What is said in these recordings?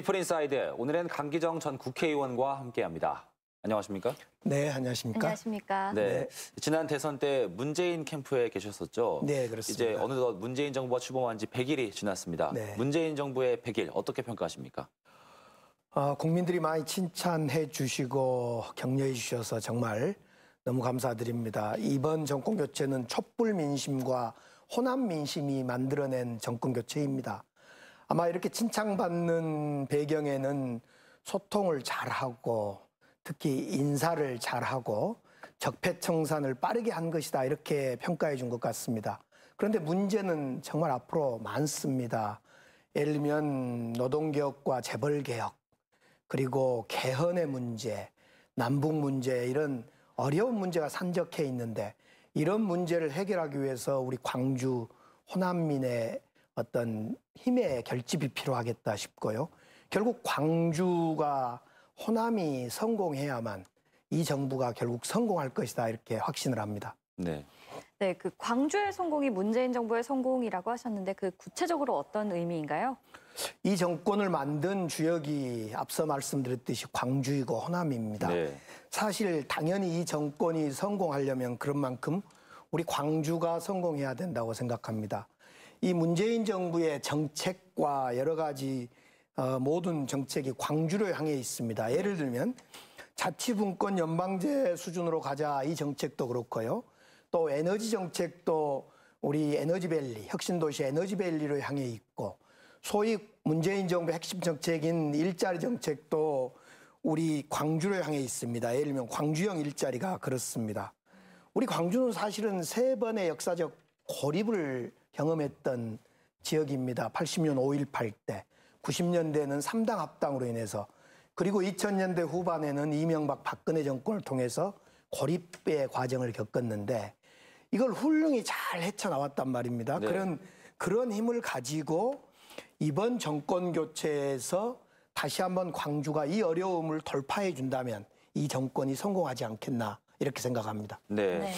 피플인사이드 오늘은 강기정 전 국회의원과 함께합니다. 안녕하십니까? 네, 안녕하십니까? 안녕하십니까? 네. 네, 지난 대선 때 문재인 캠프에 계셨었죠? 네, 그렇습니다. 이제 어느덧 문재인 정부가 출범한 지 100일이 지났습니다. 네. 문재인 정부의 100일 어떻게 평가하십니까? 어, 국민들이 많이 칭찬해 주시고 격려해 주셔서 정말 너무 감사드립니다. 이번 정권 교체는 촛불 민심과 호남 민심이 만들어낸 정권 교체입니다. 아마 이렇게 칭찬받는 배경에는 소통을 잘하고 특히 인사를 잘하고 적폐청산을 빠르게 한 것이다 이렇게 평가해 준 것 같습니다. 그런데 문제는 정말 앞으로 많습니다. 예를 들면 노동개혁과 재벌개혁 그리고 개헌의 문제, 남북 문제 이런 어려운 문제가 산적해 있는데 이런 문제를 해결하기 위해서 우리 광주 호남민의 어떤 힘의 결집이 필요하겠다 싶고요. 결국 광주가 호남이 성공해야만 이 정부가 결국 성공할 것이다 이렇게 확신을 합니다. 네. 네, 그 광주의 성공이 문재인 정부의 성공이라고 하셨는데 그 구체적으로 어떤 의미인가요? 이 정권을 만든 주역이 앞서 말씀드렸듯이 광주이고 호남입니다. 네. 사실 당연히 이 정권이 성공하려면 그런 만큼 우리 광주가 성공해야 된다고 생각합니다. 이 문재인 정부의 정책과 여러 가지 어, 모든 정책이 광주를 향해 있습니다. 예를 들면 자치분권 연방제 수준으로 가자 이 정책도 그렇고요. 또 에너지 정책도 우리 에너지밸리, 혁신도시 에너지밸리로 향해 있고 소위 문재인 정부 핵심 정책인 일자리 정책도 우리 광주를 향해 있습니다. 예를 들면 광주형 일자리가 그렇습니다. 우리 광주는 사실은 세 번의 역사적 고립을 경험했던 지역입니다. 80년 5.18 때, 90년대는 3당 합당으로 인해서 그리고 2000년대 후반에는 이명박 박근혜 정권을 통해서 고립의 과정을 겪었는데 이걸 훌륭히 잘 헤쳐나왔단 말입니다. 네. 그런 그런 힘을 가지고 이번 정권 교체에서 다시 한번 광주가 이 어려움을 돌파해 준다면 이 정권이 성공하지 않겠나 이렇게 생각합니다. 네. 네.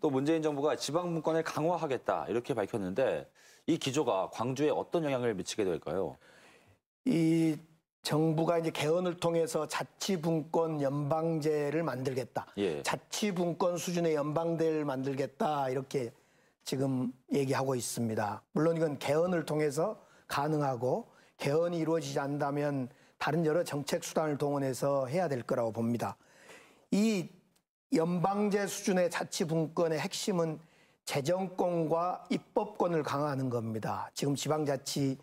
또 문재인 정부가 지방 분권을 강화하겠다 이렇게 밝혔는데 이 기조가 광주에 어떤 영향을 미치게 될까요? 이 정부가 이제 개헌을 통해서 자치분권 연방제를 만들겠다. 예. 자치분권 수준의 연방제를 만들겠다 이렇게 지금 얘기하고 있습니다. 물론 이건 개헌을 통해서 가능하고 개헌이 이루어지지 않다면 다른 여러 정책 수단을 동원해서 해야 될 거라고 봅니다. 이 연방제 수준의 자치분권의 핵심은 재정권과 입법권을 강화하는 겁니다. 지금 지방자치의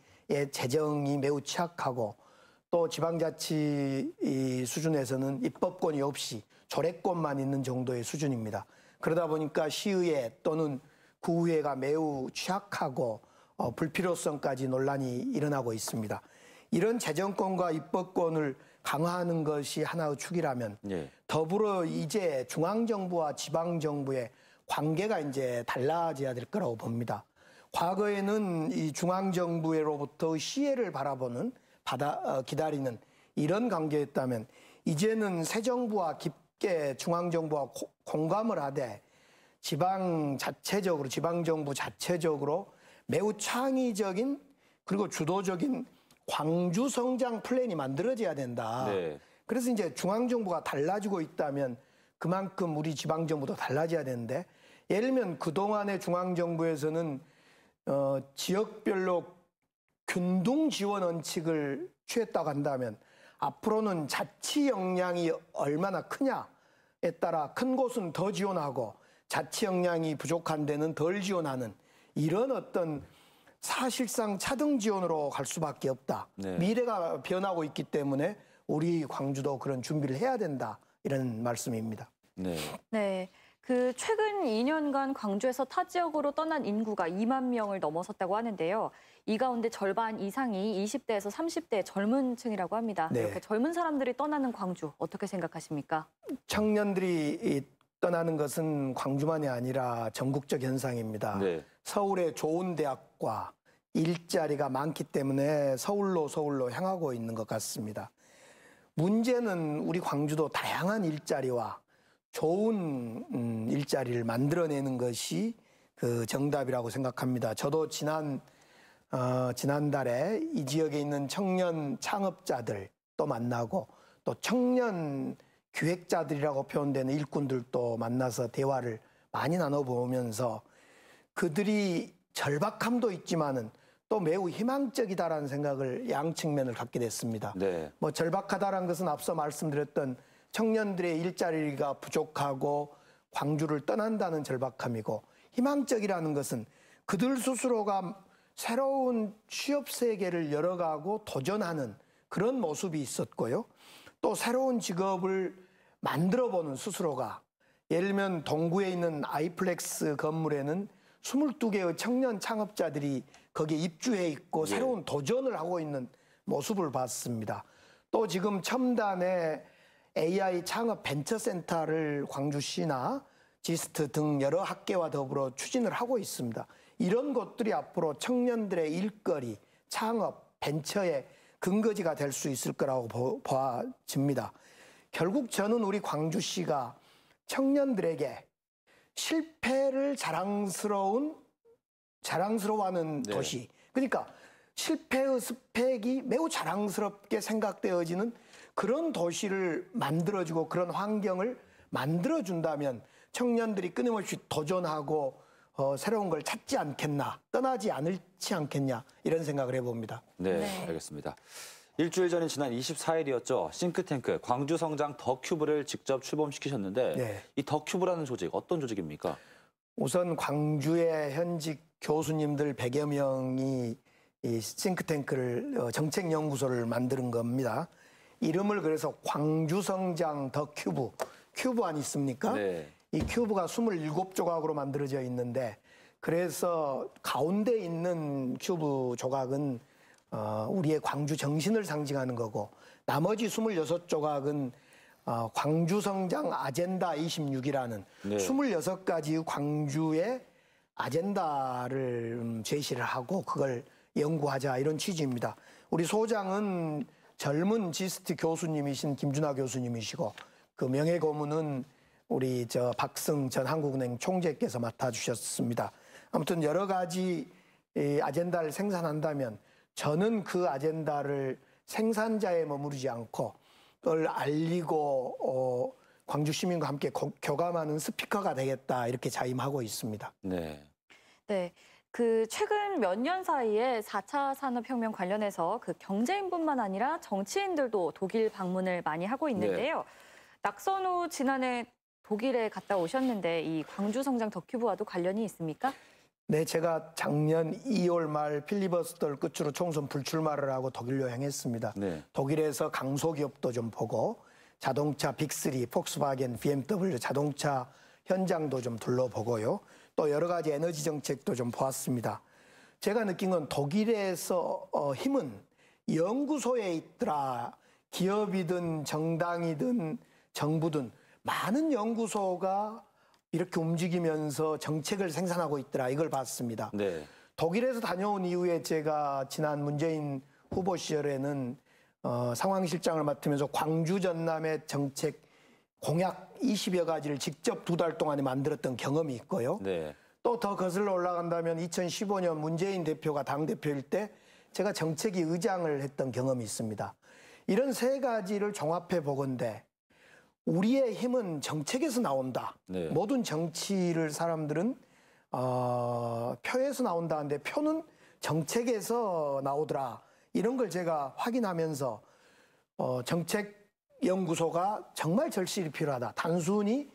재정이 매우 취약하고 또 지방자치 수준에서는 입법권이 없이 조례권만 있는 정도의 수준입니다. 그러다 보니까 시의회 또는 구의회가 매우 취약하고 어, 불필요성까지 논란이 일어나고 있습니다. 이런 재정권과 입법권을 강화하는 것이 하나의 축이라면 예. 더불어 이제 중앙정부와 지방정부의 관계가 이제 달라져야 될 거라고 봅니다. 과거에는 이 중앙정부로부터 시혜를 바라보는 받아 어, 기다리는 이런 관계였다면 이제는 새 정부와 깊게 중앙정부와 고, 공감을 하되 지방 자체적으로 지방정부 자체적으로 매우 창의적인 그리고 주도적인 광주 성장 플랜이 만들어져야 된다. 네. 그래서 이제 중앙 정부가 달라지고 있다면 그만큼 우리 지방 정부도 달라져야 되는데 예를 들면 그동안의 중앙 정부에서는 어, 지역별로 균등 지원 원칙을 취했다고 한다면 앞으로는 자치 역량이 얼마나 크냐에 따라 큰 곳은 더 지원하고 자치 역량이 부족한 데는 덜 지원하는 이런 어떤 사실상 차등 지원으로 갈 수밖에 없다. 네. 미래가 변하고 있기 때문에 우리 광주도 그런 준비를 해야 된다. 이런 말씀입니다. 네. 네. 그 최근 2년간 광주에서 타 지역으로 떠난 인구가 2만 명을 넘어섰다고 하는데요. 이 가운데 절반 이상이 20대에서 30대 젊은 층이라고 합니다. 네. 이렇게 젊은 사람들이 떠나는 광주 어떻게 생각하십니까? 청년들이 떠나는 것은 광주만이 아니라 전국적 현상입니다. 네. 서울의 좋은 대학과 일자리가 많기 때문에 서울로 서울로 향하고 있는 것 같습니다. 문제는 우리 광주도 다양한 일자리와 좋은 음, 일자리를 만들어내는 것이 그 정답이라고 생각합니다. 저도 지난 어, 지난달에 이 지역에 있는 청년 창업자들 또 만나고 또 청년 기획자들이라고 표현되는 일꾼들도 만나서 대화를 많이 나눠보면서 그들이 절박함도 있지만은 또 매우 희망적이다라는 생각을 양측면을 갖게 됐습니다. 네. 뭐 절박하다라는 것은 앞서 말씀드렸던 청년들의 일자리가 부족하고 광주를 떠난다는 절박함이고 희망적이라는 것은 그들 스스로가 새로운 취업 세계를 열어가고 도전하는 그런 모습이 있었고요. 또 새로운 직업을 만들어보는 스스로가 예를 들면 동구에 있는 아이플렉스 건물에는 22개의 청년 창업자들이 거기에 입주해 있고 네. 새로운 도전을 하고 있는 모습을 봤습니다. 또 지금 첨단의 AI 창업 벤처센터를 광주시나 지스트 등 여러 학계와 더불어 추진을 하고 있습니다. 이런 것들이 앞으로 청년들의 일거리, 창업, 벤처의 근거지가 될 수 있을 거라고 보아집니다. 결국 저는 우리 광주시가 청년들에게 실패를 자랑스러운 자랑스러워하는 네. 도시. 그러니까 실패의 스펙이 매우 자랑스럽게 생각되어지는 그런 도시를 만들어주고 그런 환경을 만들어준다면 청년들이 끊임없이 도전하고 어, 새로운 걸 찾지 않겠나, 떠나지 않을지 않겠냐 이런 생각을 해봅니다. 네. 네. 알겠습니다. 일주일 전인 지난 24일이었죠. 싱크탱크 광주성장 더큐브를 직접 출범시키셨는데 네. 이 더큐브라는 조직 어떤 조직입니까? 우선 광주의 현직 교수님들 100여 명이 이 싱크탱크를 어, 정책연구소를 만드는 겁니다. 이름을 그래서 광주성장 더 큐브 큐브 안 있습니까? 네. 이 큐브가 27조각으로 만들어져 있는데 그래서 가운데 있는 큐브 조각은 어, 우리의 광주 정신을 상징하는 거고 나머지 26조각은 어, 광주 성장 아젠다 26이라는 네. 26가지 광주의 아젠다를 음, 제시를 하고 그걸 연구하자 이런 취지입니다. 우리 소장은 젊은 지스트 교수님이신 김준하 교수님이시고 그 명예 고문은 우리 저 박승 전 한국은행 총재께서 맡아주셨습니다. 아무튼 여러 가지 이 아젠다를 생산한다면 저는 그 아젠다를 생산자에 머무르지 않고 그걸 알리고 어, 광주 시민과 함께 고, 교감하는 스피커가 되겠다 이렇게 자임하고 있습니다. 네. 네. 그 최근 몇 년 사이에 4차 산업혁명 관련해서 그 경제인뿐만 아니라 정치인들도 독일 방문을 많이 하고 있는데요. 네. 낙선후 지난해 독일에 갔다 오셨는데 이 광주 성장 더큐브와도 관련이 있습니까? 네, 제가 작년 2월 말 필리버스터를 끝으로 총선 불출마를 하고 독일 여행했습니다. 네. 독일에서 강소기업도 좀 보고 자동차 빅3, 폭스바겐, BMW 자동차 현장도 좀 둘러보고요. 또 여러 가지 에너지 정책도 좀 보았습니다. 제가 느낀 건 독일에서 어, 힘은 연구소에 있더라. 기업이든 정당이든 정부든 많은 연구소가 이렇게 움직이면서 정책을 생산하고 있더라 이걸 봤습니다. 네. 독일에서 다녀온 이후에 제가 지난 문재인 후보 시절에는 어, 상황실장을 맡으면서 광주 전남의 정책 공약 20여 가지를 직접 두 달 동안에 만들었던 경험이 있고요. 네. 또더 거슬러 올라간다면 2015년 문재인 대표가 당대표일 때 제가 정책위 의장을 했던 경험이 있습니다. 이런 세 가지를 종합해 보건대 우리의 힘은 정책에서 나온다. 네. 모든 정치를 사람들은 어, 표에서 나온다는데 표는 정책에서 나오더라. 이런 걸 제가 확인하면서 어, 정책 연구소가 정말 절실히 필요하다. 단순히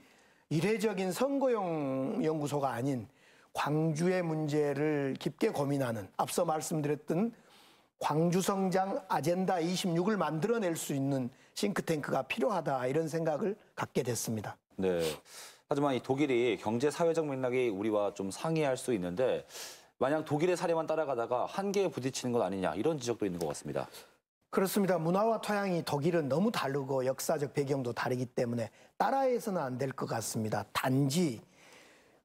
이례적인 선거용 연구소가 아닌 광주의 문제를 깊게 고민하는 앞서 말씀드렸던 광주성장 아젠다 26을 만들어낼 수 있는 싱크탱크가 필요하다 이런 생각을 갖게 됐습니다. 네. 하지만 이 독일이 경제 사회적 맥락이 우리와 좀 상이할 수 있는데 만약 독일의 사례만 따라가다가 한계에 부딪히는 것 아니냐 이런 지적도 있는 것 같습니다. 그렇습니다. 문화와 토양이 독일은 너무 다르고 역사적 배경도 다르기 때문에 따라해서는 안 될 것 같습니다. 단지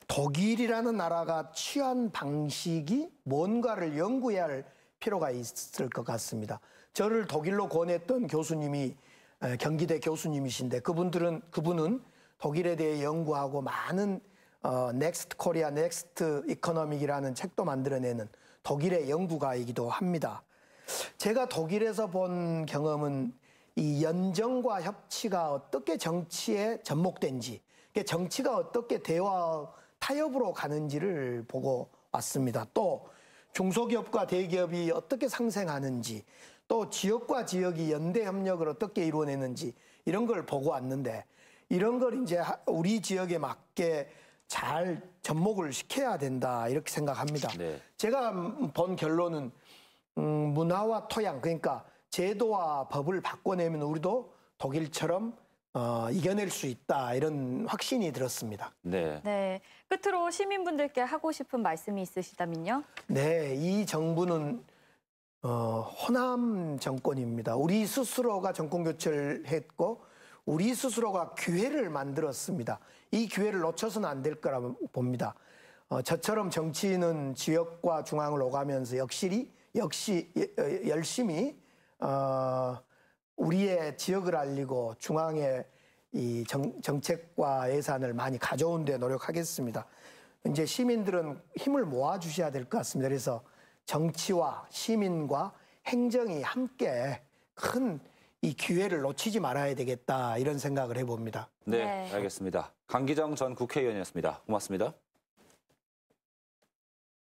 독일이라는 나라가 취한 방식이 뭔가를 연구해야 할 필요가 있을 것 같습니다. 저를 독일로 권했던 교수님이 경기대 교수님이신데 그분들은 그분은 독일에 대해 연구하고 많은 넥스트 코리아 넥스트 이코노믹이라는 책도 만들어내는 독일의 연구가이기도 합니다. 제가 독일에서 본 경험은 이 연정과 협치가 어떻게 정치에 접목된지, 정치가 어떻게 대화 타협으로 가는지를 보고 왔습니다. 또 중소기업과 대기업이 어떻게 상생하는지 또 지역과 지역이 연대 협력을 어떻게 이루어내는지 이런 걸 보고 왔는데 이런 걸 이제 우리 지역에 맞게 잘 접목을 시켜야 된다 이렇게 생각합니다. 네. 제가 본 결론은 음, 문화와 토양 그러니까 제도와 법을 바꿔내면 우리도 독일처럼 어, 이겨낼 수 있다 이런 확신이 들었습니다. 네. 네. 끝으로 시민분들께 하고 싶은 말씀이 있으시다면요. 네, 이 정부는 어, 호남 정권입니다. 우리 스스로가 정권 교체를 했고 우리 스스로가 기회를 만들었습니다. 이 기회를 놓쳐서는 안 될 거라고 봅니다. 어, 저처럼 정치인은 지역과 중앙을 오가면서 역시 역시 예, 어, 열심히 어, 우리의 지역을 알리고 중앙의 이 정, 정책과 예산을 많이 가져온 데 노력하겠습니다. 이제 시민들은 힘을 모아 주셔야 될 것 같습니다. 그래서 정치와 시민과 행정이 함께 큰 이 기회를 놓치지 말아야 되겠다 이런 생각을 해봅니다. 네, 네. 알겠습니다. 강기정 전 국회의원이었습니다. 고맙습니다.